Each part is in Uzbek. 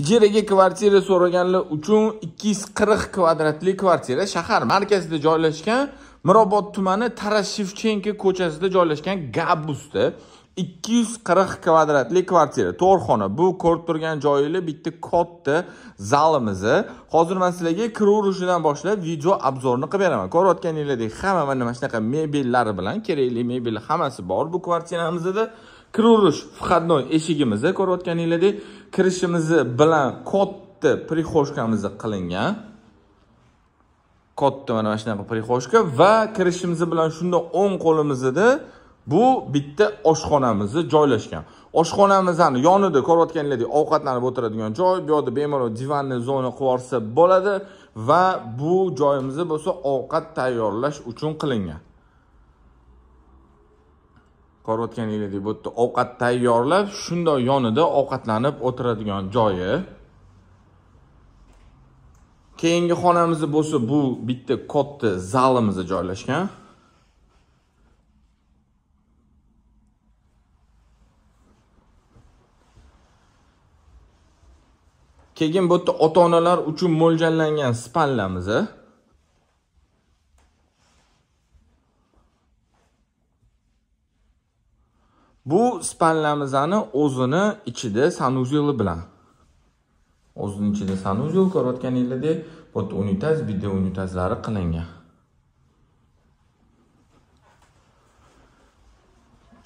ijaraga kvartira so'raganlar uchun 240 kvadratli kvartira shahar markazida joylashgan mirobod tumani tarashevchenko ko'chasida joylashgan gabusda 240 kvadratli kvartira to'rxona bu ko'rib turgan joyili bitta katta zalimiz hozir man sizlarga kiraverishidan boshlab video obzorni qilib beraman ko'rayotganingizdek hamma mana shunaqa mebellari bilan kerakli mebel hammasi bor bu kvartiramizda kiraverish входной eshigimizni ko'rayotganingizdek kirishimiz bilan katta prixoshkamiz qilingan katta mana shunaqa prixoshka va kirishimiz bilan shunda o'ng qo'limizda bu bitta oshxonamiz joylashgan oshxonamizni yonida ko'rayotganingizdek ovqatlanib o'tiradigan joy bu yoqda bemalol divanni zona qilib yuborsa bo'ladi va bu joyimiz bo'lsa ovqat tayyorlash uchun qilingan ko'rayotgan edinglardek bu yerda ovqat tayyorlab shundoq yonida ovqatlanib o'tiradigan joyi keyingi xonamiz bo'lsa bu bitta katta zalimiz joylashgan keyin bu yerda ota onalar uchun mo'ljallangan spallamiz Bu spanlamizani o'zini ichida sanuzyoli bilan O'zining ichida sanuzel ko'rayotganingizdek, bu yerda unitaz bitta unitazlari qilingan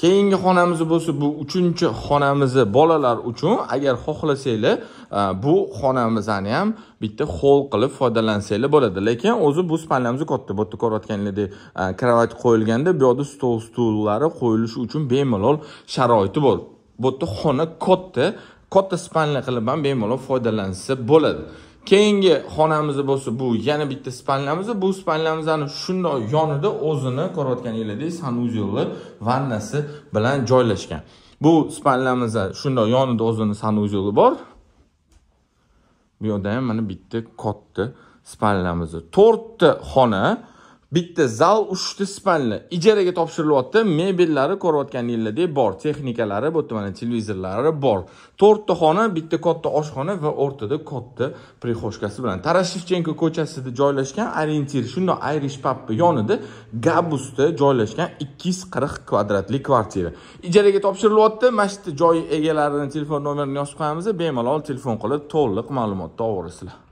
keyingi xonamiz bo'lsa bu uchinchi xonamiz bolalar uchun agar xohlasanglar e, bu xonamizni ham bitta hol qilib foydalansanglar bo'ladi lekin o'zi bu spalnamiz katta e, bu yerda ko'rayotganingizdek kravat qo'yilganda bu yoqda stol stullari qo'yilishi uchun bemalol sharoiti bor bu yerda xona katta katta spanli qilib ham bemalol foydalansa bo'ladi keyingi xonamiz bo'lsa bu yana bitta spanlamiz, bu spanlamizni shundoq yonida o'zini ko'rayotganingizdek sanuzelli vannasi bilan joylashgan bu spanlamiz shundoq yonida o'zini sanuzeli bor bu yoqda ham mana bitta katta 4 to'rtta xona bitta zal uchta spanli ijaraga topshirilyapti mebellari ko'rayotganinglar deb bor texnikalari bu mana televizorlari bor to'rtta xona bitta katta oshxona va o'rtada katta prixoshkasi bilan tarashivchenko ko'chasida joylashgan orientir shundoq irish papni yonida gabusda joylashgan ikki yuz qirq kvadratli kvartira ijaraga topshirilyapti mana shu joy egalarini telefon nomerini yozib qo'yamiz bemalol telefon qilib to'liq ma'lumotni olaverasizlar